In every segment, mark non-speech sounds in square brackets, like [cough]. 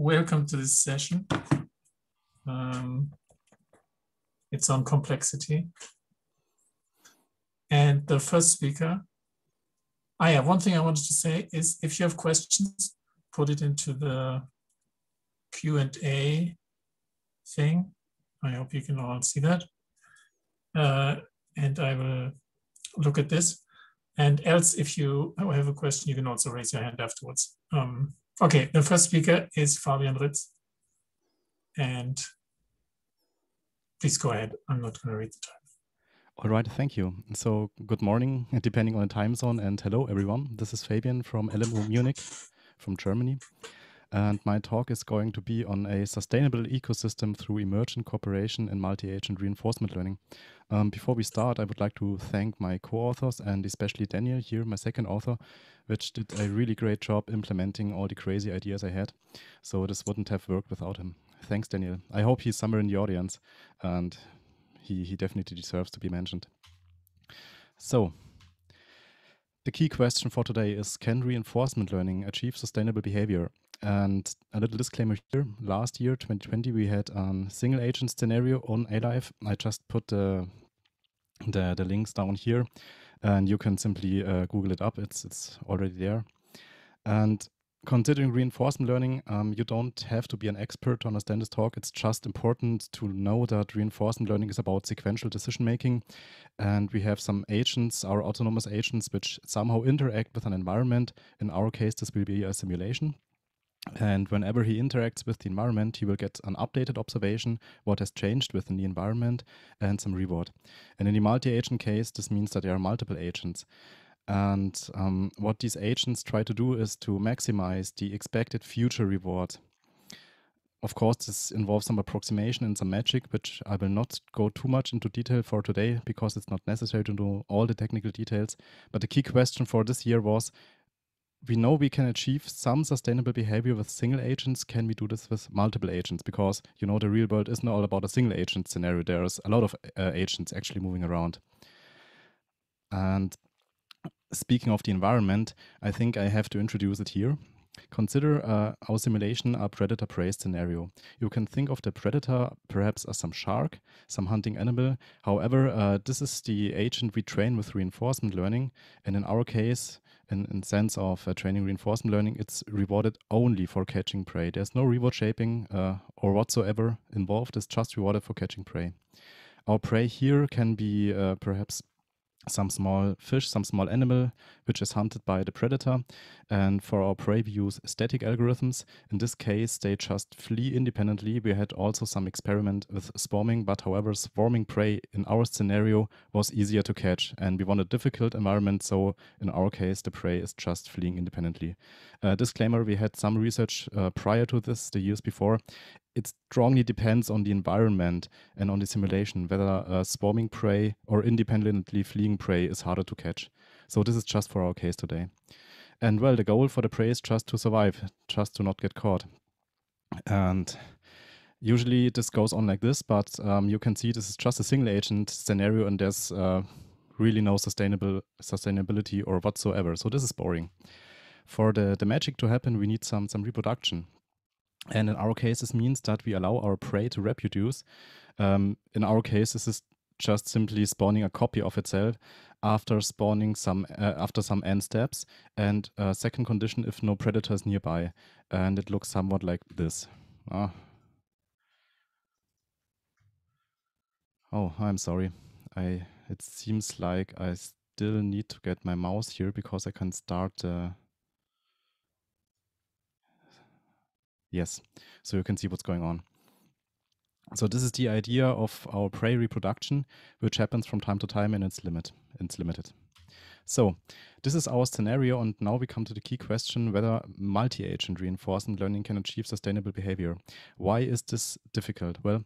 welcome to this session. Um, it's on complexity. And the first speaker, I ah, have one thing I wanted to say is if you have questions, put it into the Q&A thing. I hope you can all see that. Uh, and I will look at this. And else, if you have a question, you can also raise your hand afterwards. Um, Okay, the first speaker is Fabian Ritz. And please go ahead. I'm not going to read the title. All right, thank you. So, good morning, [laughs] depending on the time zone, and hello, everyone. This is Fabian from LMU Munich from Germany. And my talk is going to be on a sustainable ecosystem through emergent cooperation and multi-agent reinforcement learning. Um, before we start, I would like to thank my co-authors and especially Daniel here, my second author, which did a really great job implementing all the crazy ideas I had. So this wouldn't have worked without him. Thanks, Daniel. I hope he's somewhere in the audience and he, he definitely deserves to be mentioned. So, the key question for today is, can reinforcement learning achieve sustainable behavior? And a little disclaimer here, last year, 2020, we had a single agent scenario on Alive. I just put the, the, the, links down here and you can simply uh, Google it up. It's, it's already there. And considering reinforcement learning, um, you don't have to be an expert to understand this talk. It's just important to know that reinforcement learning is about sequential decision making. And we have some agents, our autonomous agents, which somehow interact with an environment. In our case, this will be a simulation. And whenever he interacts with the environment, he will get an updated observation, what has changed within the environment, and some reward. And in the multi-agent case, this means that there are multiple agents. And um, what these agents try to do is to maximize the expected future reward. Of course, this involves some approximation and some magic, which I will not go too much into detail for today because it's not necessary to know all the technical details. But the key question for this year was we know we can achieve some sustainable behavior with single agents. Can we do this with multiple agents? Because you know the real world isn't all about a single agent scenario. There's a lot of uh, agents actually moving around. And speaking of the environment, I think I have to introduce it here. Consider uh, our simulation a predator prey scenario. You can think of the predator perhaps as some shark, some hunting animal. However, uh, this is the agent we train with reinforcement learning, and in our case, in, in sense of uh, training reinforcement learning, it's rewarded only for catching prey. There's no reward shaping uh, or whatsoever involved. It's just rewarded for catching prey. Our prey here can be uh, perhaps some small fish, some small animal, which is hunted by the predator. And for our prey, we use static algorithms. In this case, they just flee independently. We had also some experiment with swarming, but however, swarming prey in our scenario was easier to catch. And we want a difficult environment, so in our case, the prey is just fleeing independently. Uh, disclaimer, we had some research uh, prior to this, the years before, it strongly depends on the environment and on the simulation whether a swarming prey or independently fleeing prey is harder to catch. So this is just for our case today. And well, the goal for the prey is just to survive, just to not get caught. And usually this goes on like this, but um, you can see this is just a single agent scenario and there's uh, really no sustainable sustainability or whatsoever. So this is boring. For the, the magic to happen, we need some some reproduction. And in our case, this means that we allow our prey to reproduce. Um, in our case, this is just simply spawning a copy of itself after spawning some uh, after some end steps. And uh, second condition, if no predators nearby, and it looks somewhat like this. Ah. Oh, I'm sorry. I it seems like I still need to get my mouse here because I can start. Uh, Yes, so you can see what's going on. So this is the idea of our prey reproduction, which happens from time to time and it's limit. It's limited. So this is our scenario, and now we come to the key question whether multi-agent reinforcement learning can achieve sustainable behavior. Why is this difficult? Well,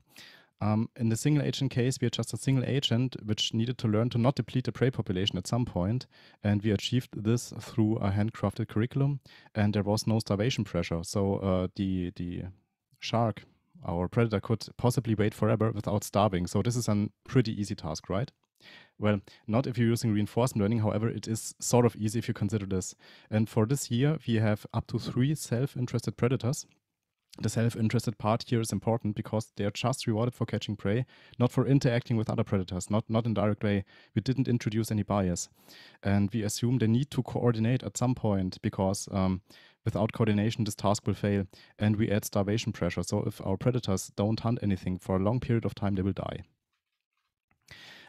um, in the single agent case, we are just a single agent which needed to learn to not deplete the prey population at some point, and we achieved this through a handcrafted curriculum. And there was no starvation pressure, so uh, the the shark, our predator, could possibly wait forever without starving. So this is a pretty easy task, right? Well, not if you're using reinforcement learning. However, it is sort of easy if you consider this. And for this year, we have up to three self-interested predators the self-interested part here is important because they're just rewarded for catching prey, not for interacting with other predators, not not in direct way. We didn't introduce any bias, and we assume they need to coordinate at some point because um, without coordination, this task will fail, and we add starvation pressure. So if our predators don't hunt anything for a long period of time, they will die.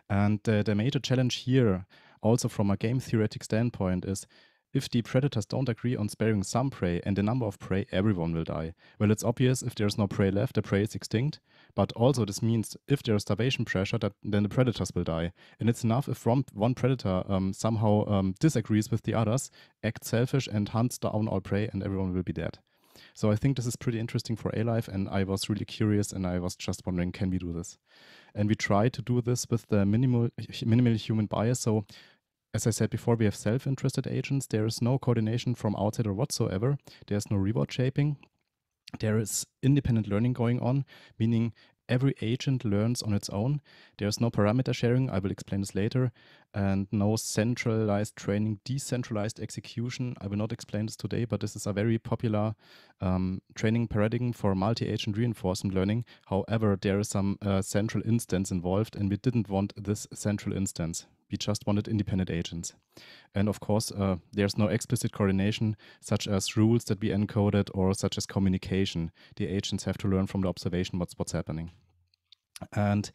And uh, the major challenge here, also from a game theoretic standpoint, is if the predators don't agree on sparing some prey and the number of prey, everyone will die. Well, it's obvious if there's no prey left, the prey is extinct. But also, this means if there's starvation pressure, that, then the predators will die. And it's enough if one, one predator um, somehow um, disagrees with the others, acts selfish, and hunts down all prey, and everyone will be dead. So I think this is pretty interesting for A-Life, and I was really curious, and I was just wondering, can we do this? And we try to do this with the minimal minimal human bias. So as I said before, we have self-interested agents. There is no coordination from outside or whatsoever. There's no reward shaping. There is independent learning going on, meaning every agent learns on its own. There's no parameter sharing. I will explain this later and no centralized training, decentralized execution. I will not explain this today, but this is a very popular um, training paradigm for multi-agent reinforcement learning. However, there is some uh, central instance involved, and we didn't want this central instance. We just wanted independent agents. And of course, uh, there's no explicit coordination, such as rules that we encoded or such as communication. The agents have to learn from the observation what's, what's happening. And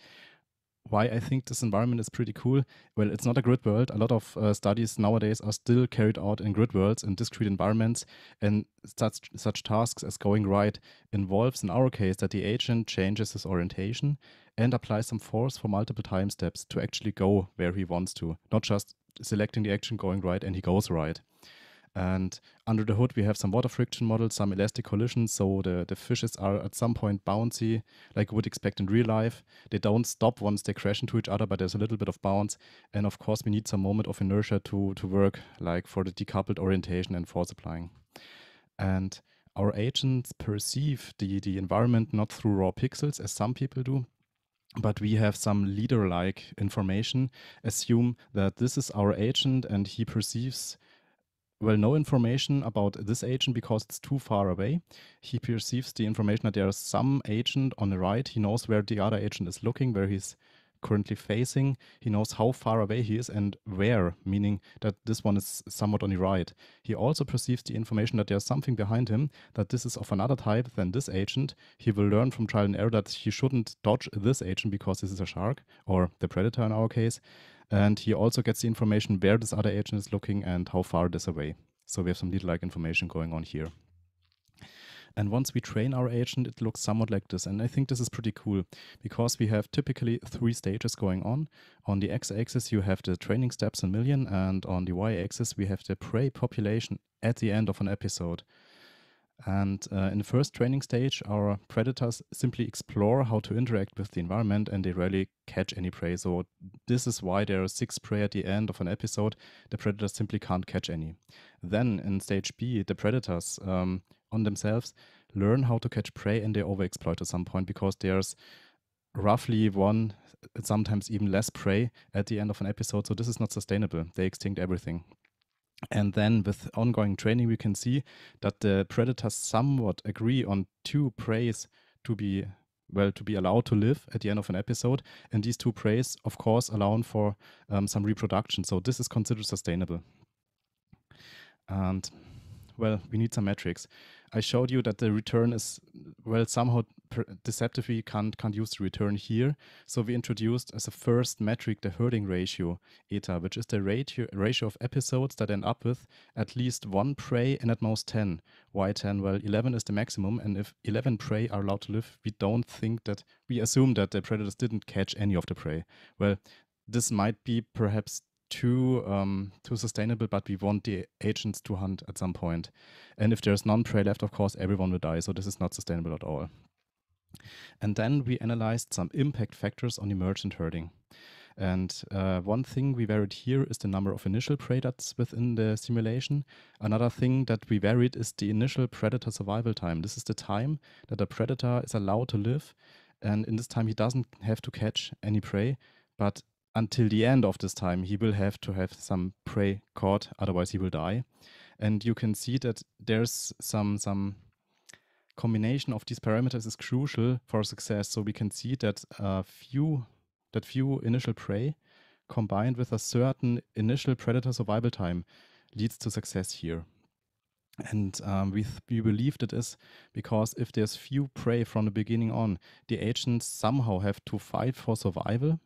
why I think this environment is pretty cool. Well, it's not a grid world. A lot of uh, studies nowadays are still carried out in grid worlds and discrete environments, and such such tasks as going right involves, in our case, that the agent changes his orientation and applies some force for multiple time steps to actually go where he wants to, not just selecting the action going right and he goes right. And under the hood, we have some water friction models, some elastic collisions. So the, the fishes are at some point bouncy, like you would expect in real life. They don't stop once they crash into each other, but there's a little bit of bounce. And of course, we need some moment of inertia to, to work, like for the decoupled orientation and force applying. And our agents perceive the, the environment not through raw pixels, as some people do, but we have some leader like information. Assume that this is our agent and he perceives well, no information about this agent because it's too far away. He perceives the information that there is some agent on the right. He knows where the other agent is looking, where he's currently facing. He knows how far away he is and where, meaning that this one is somewhat on the right. He also perceives the information that there's something behind him, that this is of another type than this agent. He will learn from trial and error that he shouldn't dodge this agent because this is a shark or the predator in our case. And he also gets the information where this other agent is looking and how far it is away. So we have some needle-like information going on here. And once we train our agent, it looks somewhat like this. And I think this is pretty cool because we have typically three stages going on. On the x-axis, you have the training steps in million, and on the y-axis, we have the prey population at the end of an episode. And uh, in the first training stage, our predators simply explore how to interact with the environment and they rarely catch any prey. So, this is why there are six prey at the end of an episode. The predators simply can't catch any. Then, in stage B, the predators um, on themselves learn how to catch prey and they overexploit at some point because there's roughly one, sometimes even less prey at the end of an episode. So, this is not sustainable. They extinct everything and then with ongoing training, we can see that the predators somewhat agree on two preys to be well to be allowed to live at the end of an episode and these two preys of course allow for um, some reproduction so this is considered sustainable and well we need some metrics i showed you that the return is well somehow Deceptively can't, can't use the return here. So we introduced as a first metric the herding ratio, eta, which is the ratio, ratio of episodes that end up with at least one prey and at most 10. Why 10? Well, 11 is the maximum. And if 11 prey are allowed to live, we don't think that, we assume that the predators didn't catch any of the prey. Well, this might be perhaps too um, too sustainable, but we want the agents to hunt at some point. And if there's non-prey left, of course, everyone will die. So this is not sustainable at all. And then we analyzed some impact factors on emergent herding. And uh, one thing we varied here is the number of initial predators within the simulation. Another thing that we varied is the initial predator survival time. This is the time that a predator is allowed to live. And in this time, he doesn't have to catch any prey. But until the end of this time, he will have to have some prey caught, otherwise he will die. And you can see that there's some some combination of these parameters is crucial for success. So we can see that a uh, few that few initial prey combined with a certain initial predator survival time leads to success here. And um, we, we believe that is because if there's few prey from the beginning on, the agents somehow have to fight for survival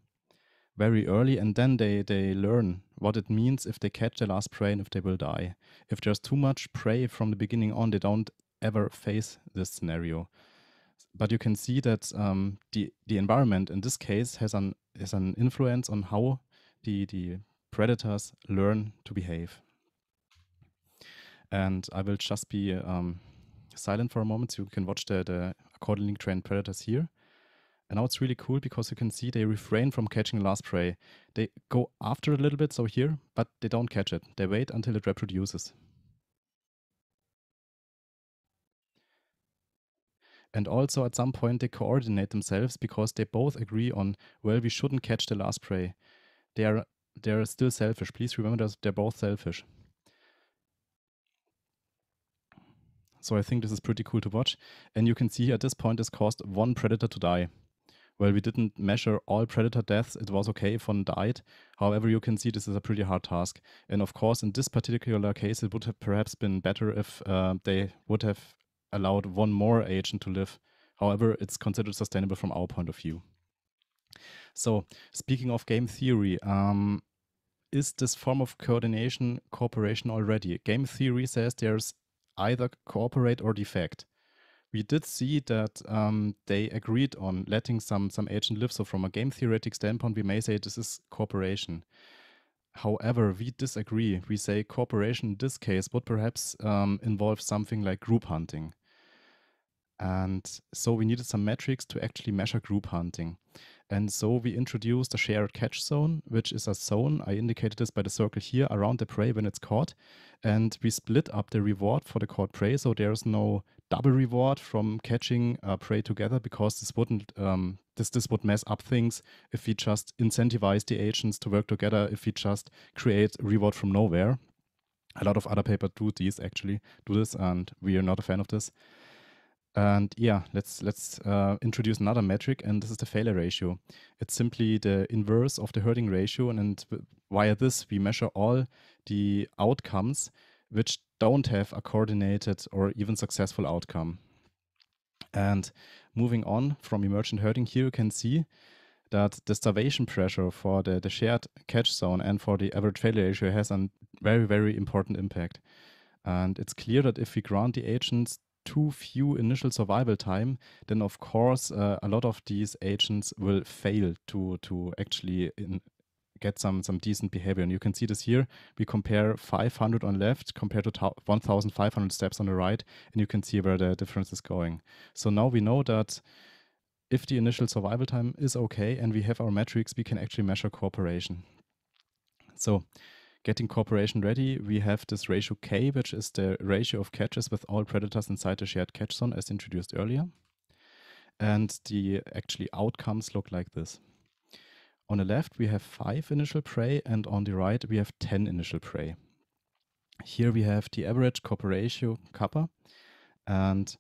very early and then they, they learn what it means if they catch the last prey and if they will die. If there's too much prey from the beginning on, they don't ever face this scenario. But you can see that um, the the environment in this case has an has an influence on how the the predators learn to behave. And I will just be um, silent for a moment so you can watch the, the accordingly trained predators here. And now it's really cool because you can see they refrain from catching the last prey. They go after a little bit, so here, but they don't catch it. They wait until it reproduces. and also at some point they coordinate themselves because they both agree on well we shouldn't catch the last prey they are they're still selfish please remember that they're both selfish so i think this is pretty cool to watch and you can see at this point this caused one predator to die well we didn't measure all predator deaths it was okay if one died however you can see this is a pretty hard task and of course in this particular case it would have perhaps been better if uh, they would have allowed one more agent to live. However, it's considered sustainable from our point of view. So, speaking of game theory, um, is this form of coordination cooperation already? Game theory says there's either cooperate or defect. We did see that um, they agreed on letting some some agent live. So, from a game theoretic standpoint, we may say this is cooperation. However, we disagree. We say cooperation in this case would perhaps um, involve something like group hunting. And so we needed some metrics to actually measure group hunting. And so we introduced a shared catch zone, which is a zone, I indicated this by the circle here, around the prey when it's caught. And we split up the reward for the caught prey, so there's no double reward from catching a prey together, because this wouldn't, um, this, this would mess up things if we just incentivize the agents to work together, if we just create reward from nowhere. A lot of other papers do these actually, do this, and we are not a fan of this. And yeah, let's let's uh, introduce another metric, and this is the failure ratio. It's simply the inverse of the herding ratio, and, and via this we measure all the outcomes which don't have a coordinated or even successful outcome. And moving on from emergent herding, here you can see that the starvation pressure for the, the shared catch zone and for the average failure ratio has a very, very important impact. And it's clear that if we grant the agents too few initial survival time, then of course uh, a lot of these agents will fail to to actually in, get some some decent behavior. And you can see this here. We compare 500 on left compared to 1,500 steps on the right, and you can see where the difference is going. So now we know that if the initial survival time is okay and we have our metrics, we can actually measure cooperation. So getting cooperation ready, we have this ratio K, which is the ratio of catches with all predators inside the shared catch zone as introduced earlier. And the actually outcomes look like this. On the left, we have five initial prey, and on the right, we have 10 initial prey. Here we have the average cooperation ratio kappa, and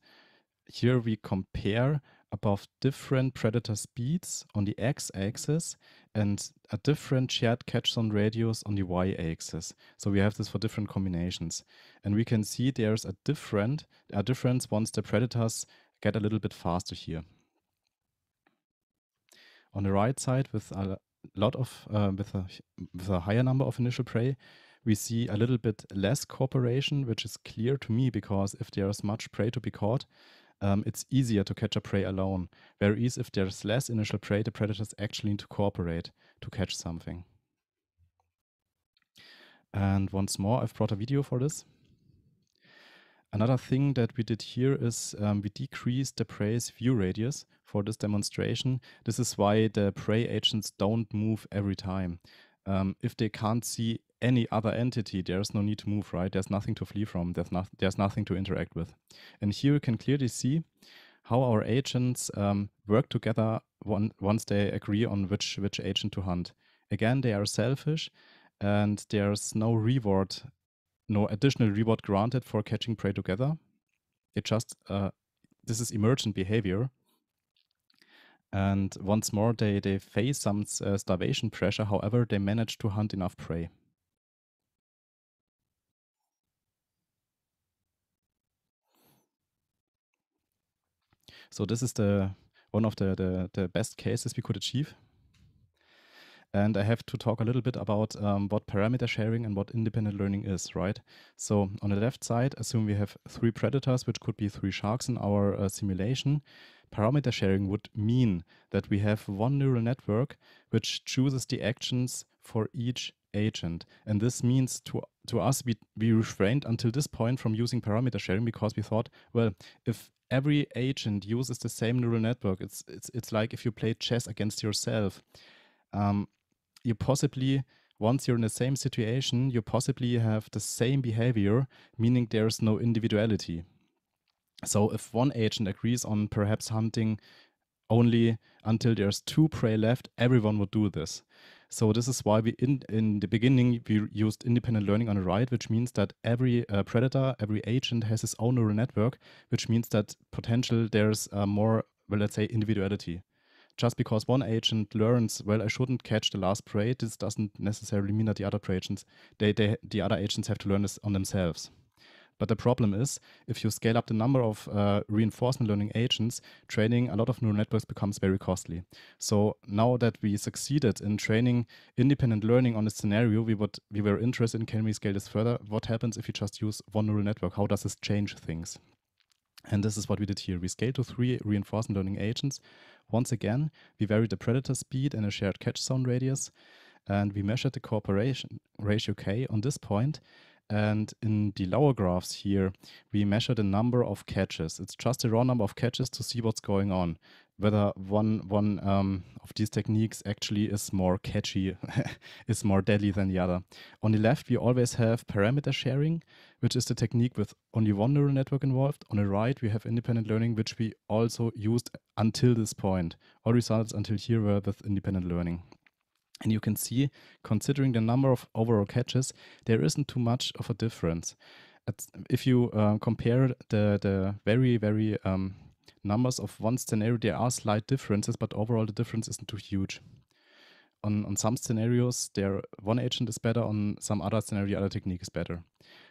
here we compare above different predator speeds on the x-axis and a different shared catch zone radius on the y-axis. So we have this for different combinations. And we can see there's a different a difference once the predators get a little bit faster here. On the right side with a lot of uh, with, a, with a higher number of initial prey, we see a little bit less cooperation, which is clear to me because if there is much prey to be caught, um, it's easier to catch a prey alone, whereas if there's less initial prey, the predators actually need to cooperate to catch something. And once more, I've brought a video for this. Another thing that we did here is um, we decreased the prey's view radius for this demonstration. This is why the prey agents don't move every time um, if they can't see any other entity, there's no need to move, right? There's nothing to flee from. There's, not, there's nothing to interact with. And here you can clearly see how our agents um, work together one, once they agree on which, which agent to hunt. Again, they are selfish and there's no reward, no additional reward granted for catching prey together. It just, uh, this is emergent behavior and once more, they, they face some uh, starvation pressure. However, they manage to hunt enough prey. So this is the one of the, the, the best cases we could achieve. And I have to talk a little bit about um, what parameter sharing and what independent learning is, right? So on the left side, assume we have three predators, which could be three sharks in our uh, simulation parameter sharing would mean that we have one neural network which chooses the actions for each agent. And this means to to us we, we refrained until this point from using parameter sharing because we thought, well, if every agent uses the same neural network, it's it's it's like if you play chess against yourself. Um, you possibly once you're in the same situation, you possibly have the same behavior, meaning there's no individuality. So if one agent agrees on perhaps hunting only until there's two prey left, everyone would do this. So this is why we in in the beginning we used independent learning on the right, which means that every uh, predator, every agent has its own neural network, which means that potential there's uh, more, well, let's say individuality. Just because one agent learns, well, I shouldn't catch the last prey, this doesn't necessarily mean that the other agents, they, they the other agents have to learn this on themselves. But the problem is, if you scale up the number of uh, reinforcement learning agents, training a lot of neural networks becomes very costly. So now that we succeeded in training independent learning on a scenario, we would we were interested in can we scale this further? What happens if you just use one neural network? How does this change things? And this is what we did here. We scaled to three reinforcement learning agents. Once again, we varied the predator speed and a shared catch zone radius and we measured the cooperation ratio k on this point and in the lower graphs here, we measure the number of catches. It's just a raw number of catches to see what's going on, whether one one um, of these techniques actually is more catchy, [laughs] is more deadly than the other. On the left, we always have parameter sharing, which is the technique with only one neural network involved. On the right, we have independent learning, which we also used until this point. All results until here were with independent learning. And you can see, considering the number of overall catches, there isn't too much of a difference. If you uh, compare the, the very, very um, numbers of one scenario, there are slight differences, but overall the difference isn't too huge. On, on some scenarios, there one agent is better, on some other scenario, other technique is better.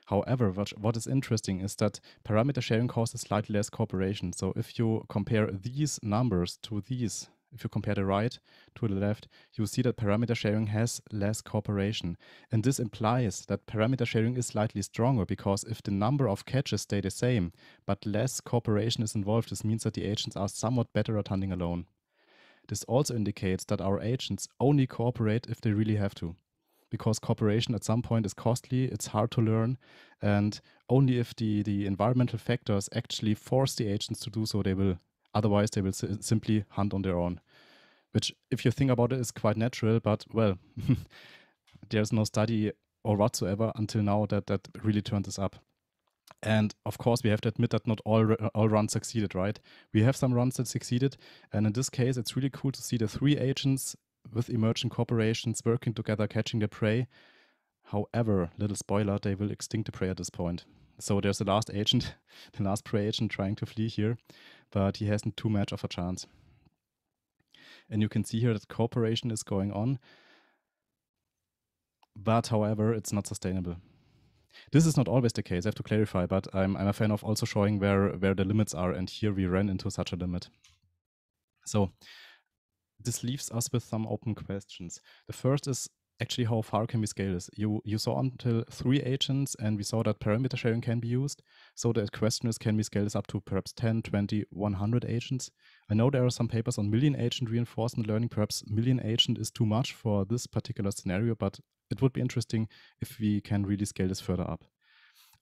However, what, what is interesting is that parameter sharing causes slightly less cooperation. So if you compare these numbers to these if you compare the right to the left, you see that parameter sharing has less cooperation. And this implies that parameter sharing is slightly stronger because if the number of catches stay the same, but less cooperation is involved, this means that the agents are somewhat better at hunting alone. This also indicates that our agents only cooperate if they really have to. Because cooperation at some point is costly, it's hard to learn, and only if the, the environmental factors actually force the agents to do so, they will Otherwise, they will simply hunt on their own, which, if you think about it, is quite natural. But well, [laughs] there's no study or whatsoever until now that that really turned this up. And of course, we have to admit that not all all runs succeeded, right? We have some runs that succeeded, and in this case, it's really cool to see the three agents with emergent corporations working together, catching their prey. However, little spoiler, they will extinct the prey at this point. So there's the last agent, [laughs] the last prey agent trying to flee here but he hasn't too much of a chance. And you can see here that cooperation is going on. But however, it's not sustainable. This is not always the case, I have to clarify, but I'm, I'm a fan of also showing where, where the limits are, and here we ran into such a limit. So this leaves us with some open questions. The first is actually how far can we scale this? You you saw until three agents and we saw that parameter sharing can be used. So the question is, can we scale this up to perhaps 10, 20, 100 agents? I know there are some papers on million agent reinforcement learning. Perhaps million agent is too much for this particular scenario, but it would be interesting if we can really scale this further up.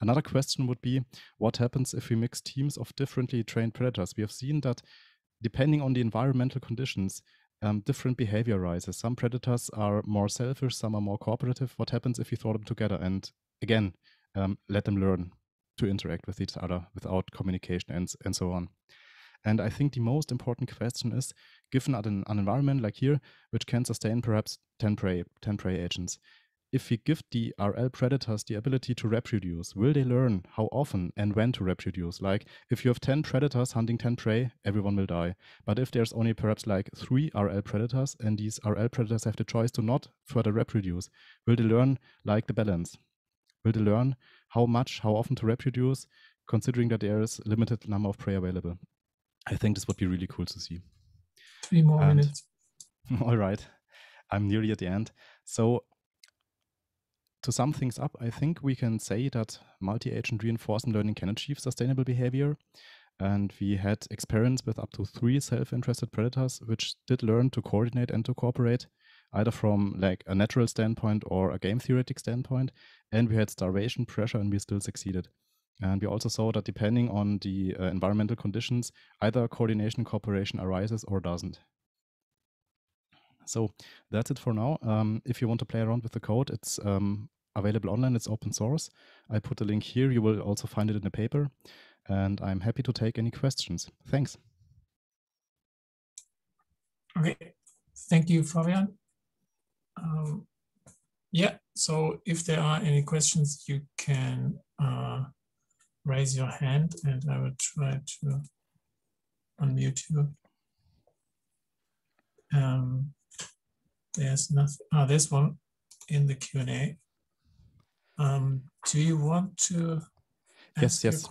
Another question would be, what happens if we mix teams of differently trained predators? We have seen that depending on the environmental conditions, um, different behavior rises. Some predators are more selfish, some are more cooperative. What happens if you throw them together? And again, um, let them learn to interact with each other without communication and, and so on. And I think the most important question is given an, an environment like here, which can sustain perhaps 10 prey, 10 prey agents, if we give the RL predators the ability to reproduce, will they learn how often and when to reproduce? Like, if you have 10 predators hunting 10 prey, everyone will die. But if there's only perhaps like three RL predators and these RL predators have the choice to not further reproduce, will they learn like the balance? Will they learn how much, how often to reproduce, considering that there is limited number of prey available? I think this would be really cool to see. Three more and, minutes. [laughs] All right. I'm nearly at the end. So to sum things up, I think we can say that multi-agent reinforcement learning can achieve sustainable behavior. And we had experience with up to three self-interested predators, which did learn to coordinate and to cooperate, either from like a natural standpoint or a game theoretic standpoint. And we had starvation, pressure, and we still succeeded. And we also saw that depending on the uh, environmental conditions, either coordination cooperation arises or doesn't. So that's it for now. Um, if you want to play around with the code, it's um, available online. It's open source. I put the link here. You will also find it in the paper. And I'm happy to take any questions. Thanks. Okay. Thank you, Fabian. Um, yeah, so if there are any questions, you can uh, raise your hand and I will try to unmute you. Um, there's nothing. Oh, there's one in the Q and A. Um, do you want to? Yes, yes.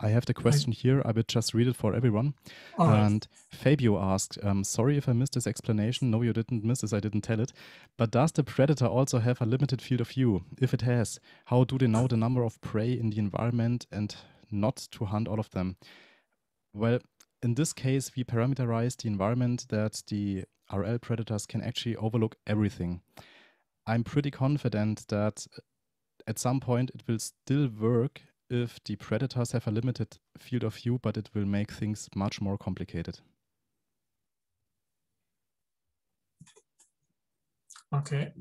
I have the question I... here. I will just read it for everyone. All and right. Fabio asked, um, "Sorry if I missed this explanation. No, you didn't miss this. I didn't tell it. But does the predator also have a limited field of view? If it has, how do they know the number of prey in the environment and not to hunt all of them?" Well, in this case, we parameterize the environment that the RL predators can actually overlook everything. I'm pretty confident that uh, at some point it will still work if the predators have a limited field of view, but it will make things much more complicated. Okay.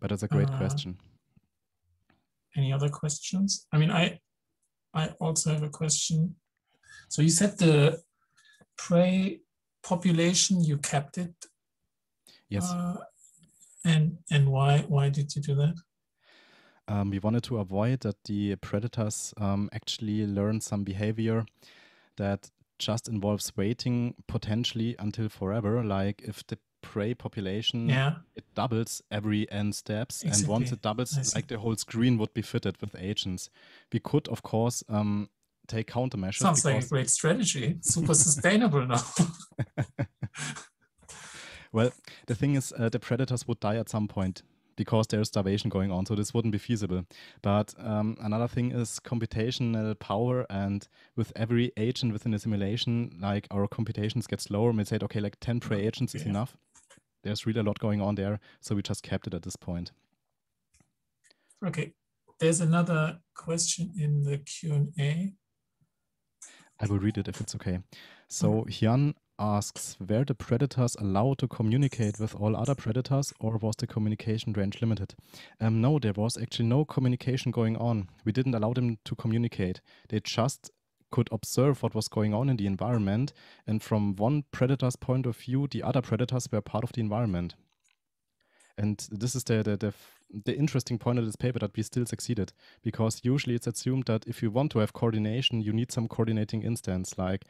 But that's a great uh, question. Any other questions? I mean, I I also have a question. So you said the prey population you kept it? Yes. Uh, and and why why did you do that? Um, we wanted to avoid that the predators um, actually learn some behavior that just involves waiting potentially until forever. Like if the prey population yeah. it doubles every n steps, exactly. and once it doubles, like the whole screen would be fitted with agents. We could, of course, um, take countermeasures. Sounds like a great strategy. Super sustainable now. [laughs] well, the thing is, uh, the predators would die at some point because there is starvation going on, so this wouldn't be feasible. But um, another thing is computational power, and with every agent within a simulation, like our computations get slower, and we said, okay, like 10 prey agents is enough. There's really a lot going on there, so we just kept it at this point. Okay, there's another question in the Q&A. I will read it if it's okay. So mm-hmm. Hyun asks, were the predators allowed to communicate with all other predators or was the communication range limited? Um, no, there was actually no communication going on. We didn't allow them to communicate. They just could observe what was going on in the environment. And from one predator's point of view, the other predators were part of the environment. And this is the, the, the, the interesting point of this paper that we still succeeded because usually it's assumed that if you want to have coordination, you need some coordinating instance like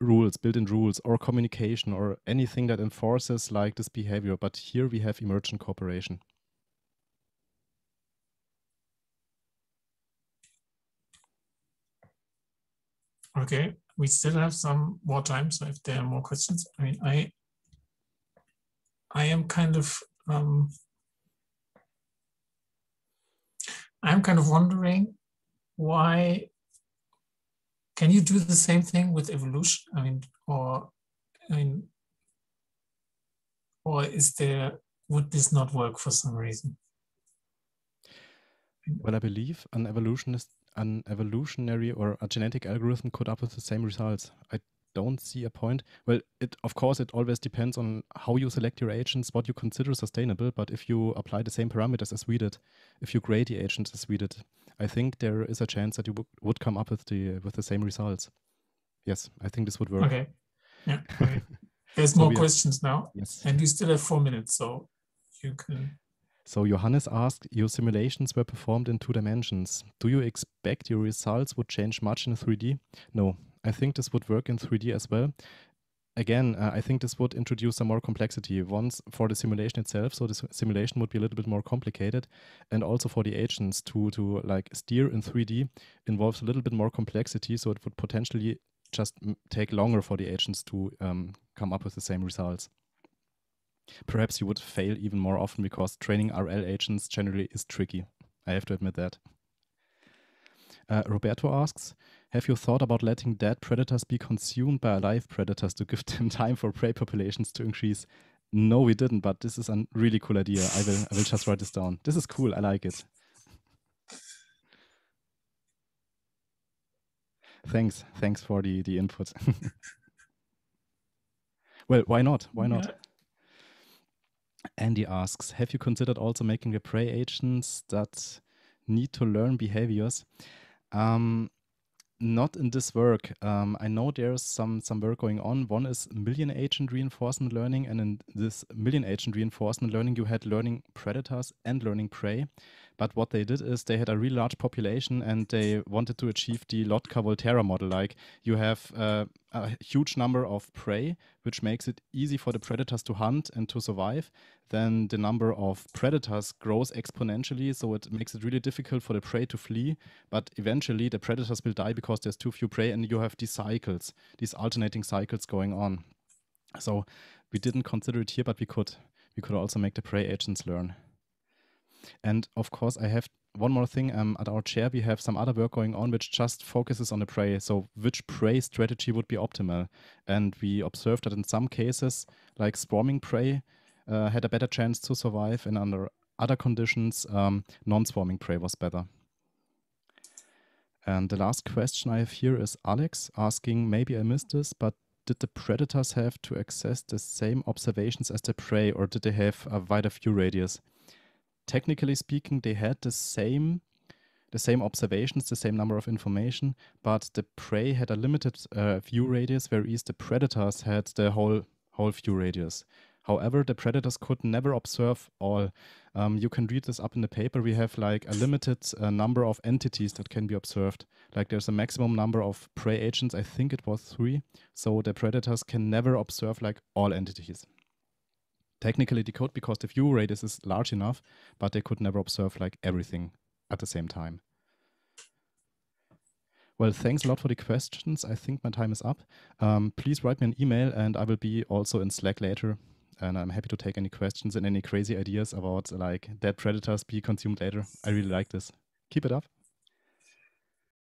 rules, built-in rules, or communication, or anything that enforces like this behavior. But here we have emergent cooperation. Okay, we still have some more time, so if there are more questions, I mean, I, I am kind of um, I'm kind of wondering why can you do the same thing with evolution? I mean, or I mean, or is there would this not work for some reason? Well, I believe an evolutionist, an evolutionary or a genetic algorithm could up with the same results. I don't see a point. Well, it of course it always depends on how you select your agents, what you consider sustainable. But if you apply the same parameters as we did, if you grade the agents as we did, I think there is a chance that you w- would come up with the with the same results. Yes, I think this would work. Okay. Yeah. Okay. [laughs] There's so more questions now. Yes. And you still have four minutes, so you can. So Johannes asked, your simulations were performed in two dimensions. Do you expect your results would change much in 3D? No, I think this would work in 3D as well. Again, uh, I think this would introduce some more complexity once for the simulation itself. So the simulation would be a little bit more complicated, and also for the agents to to like steer in 3D involves a little bit more complexity. So it would potentially just take longer for the agents to um, come up with the same results. Perhaps you would fail even more often because training RL agents generally is tricky. I have to admit that. Uh, Roberto asks, have you thought about letting dead predators be consumed by alive predators to give them [laughs] time for prey populations to increase? No, we didn't, but this is a really cool idea. I will, I will just write this down. This is cool. I like it. Thanks. Thanks for the, the input. [laughs] well, why not? Why not? Yeah. Andy asks, have you considered also making the prey agents that need to learn behaviors? Um, not in this work. Um, I know there's some some work going on. One is million agent reinforcement learning, and in this million agent reinforcement learning, you had learning predators and learning prey, but what they did is they had a really large population and they wanted to achieve the Lotka Volterra model. Like you have uh, a huge number of prey, which makes it easy for the predators to hunt and to survive. Then the number of predators grows exponentially, so it makes it really difficult for the prey to flee. But eventually, the predators will die because there's too few prey, and you have these cycles, these alternating cycles going on. So we didn't consider it here, but we could. We could also make the prey agents learn. And of course, I have one more thing um, at our chair we have some other work going on which just focuses on the prey so which prey strategy would be optimal and we observed that in some cases like swarming prey uh, had a better chance to survive and under other conditions um, non-swarming prey was better and the last question i have here is alex asking maybe i missed this but did the predators have to access the same observations as the prey or did they have a wider view radius technically speaking, they had the same the same observations, the same number of information, but the prey had a limited uh, view radius, whereas the predators had the whole whole view radius. However, the predators could never observe all. Um, you can read this up in the paper. We have like a limited uh, number of entities that can be observed. Like there's a maximum number of prey agents. I think it was three. So the predators can never observe like all entities technically decode because the view radius is large enough, but they could never observe like everything at the same time. Well, thanks a lot for the questions. I think my time is up. Um, please write me an email and I will be also in Slack later. And I'm happy to take any questions and any crazy ideas about like dead predators be consumed later. I really like this. Keep it up.